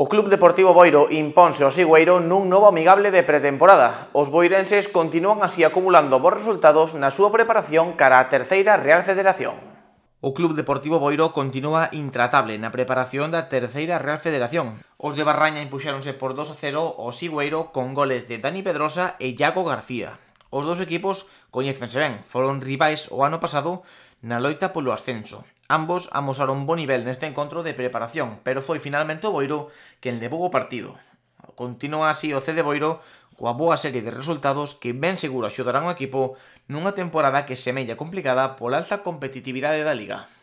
O Club Deportivo Boiro imponse ao Sigüeiro nun novo amigable de pretemporada. Os boirenses continúan así acumulando bons resultados na súa preparación cara a terceira Real Federación. O Club Deportivo Boiro continúa intratable na preparación da terceira Real Federación. Os de Barraña impuxéronse por 2 a 0 ao Sigüeiro con goles de Dani Pedrosa e Iago García. Os dous equipos coñecense ben, foron rivais o ano pasado na loita polo ascenso. Ambos amosaron bo nivel neste encontro de preparación, pero foi finalmente o Boiro quen levou o partido. Continúa así o C de Boiro coa boa serie de resultados que ben seguro axudarán o equipo nunha temporada que semella complicada pola alta competitividade da Liga.